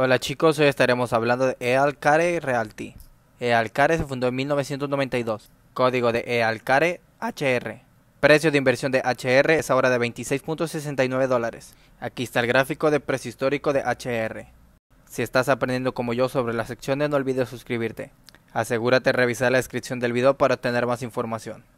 Hola chicos, hoy estaremos hablando de Ealcare Realty. Ealcare se fundó en 1992. Código de Ealcare HR. Precio de inversión de HR es ahora de 26.69 dólares. Aquí está el gráfico de precio histórico de HR. Si estás aprendiendo como yo sobre las secciones no olvides suscribirte. Asegúrate de revisar la descripción del video para obtener más información.